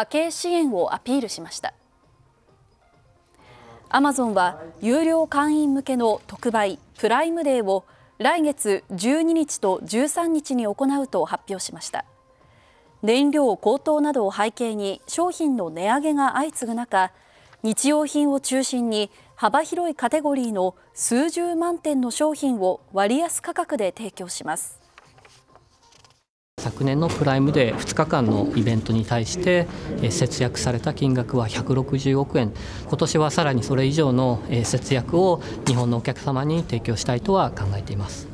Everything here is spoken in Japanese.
家計支援をアピールしましたアマゾンは有料会員向けの特売プライムデーを来月12日と13日に行うと発表しました燃料高騰などを背景に商品の値上げが相次ぐ中日用品を中心に幅広いカテゴリーの数十万点の商品を割安価格で提供します昨年のプライムデー2日間のイベントに対して節約された金額は160億円今年はさらにそれ以上の節約を日本のお客様に提供したいとは考えています。